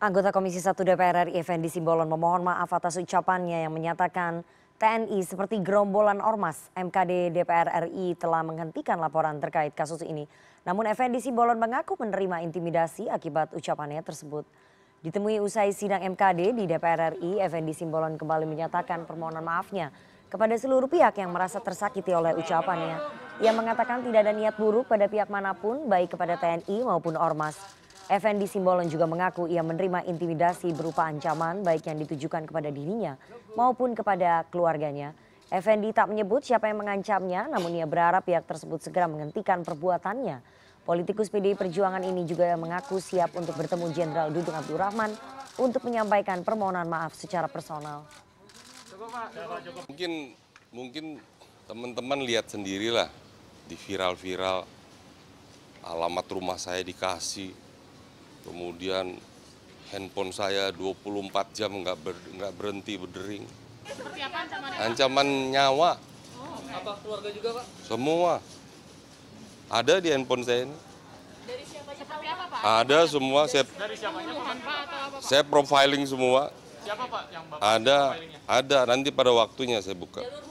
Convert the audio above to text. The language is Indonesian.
Anggota Komisi 1 DPR RI Effendi Simbolon memohon maaf atas ucapannya yang menyatakan TNI seperti gerombolan ormas. MKD DPR RI telah menghentikan laporan terkait kasus ini. Namun Effendi Simbolon mengaku menerima intimidasi akibat ucapannya tersebut. Ditemui usai sidang MKD di DPR RI, Effendi Simbolon kembali menyatakan permohonan maafnya kepada seluruh pihak yang merasa tersakiti oleh ucapannya. Ia mengatakan tidak ada niat buruk pada pihak manapun, baik kepada TNI maupun ormas fnd simbolon juga mengaku ia menerima intimidasi berupa ancaman baik yang ditujukan kepada dirinya maupun kepada keluarganya fnd tak menyebut siapa yang mengancamnya namun ia berharap pihak tersebut segera menghentikan perbuatannya politikus pdi perjuangan ini juga mengaku siap untuk bertemu jenderal dudung abdurrahman untuk menyampaikan permohonan maaf secara personal mungkin mungkin teman-teman lihat sendirilah di viral-viral alamat rumah saya dikasih kemudian handphone saya 24 jam nggak ber, nggak berhenti berdering. Seperti apa ancaman? Ancaman nyawa. Oh, okay. Apa keluarga juga pak? Semua. Ada di handphone saya ini. Dari siapa? Seperti apa pak? Ada semua. Saya, Dari siapanya pak? atau apa pak? Saya profiling semua. Siapa pak yang bapak? Ada, ada. Nanti pada waktunya saya buka. Jalur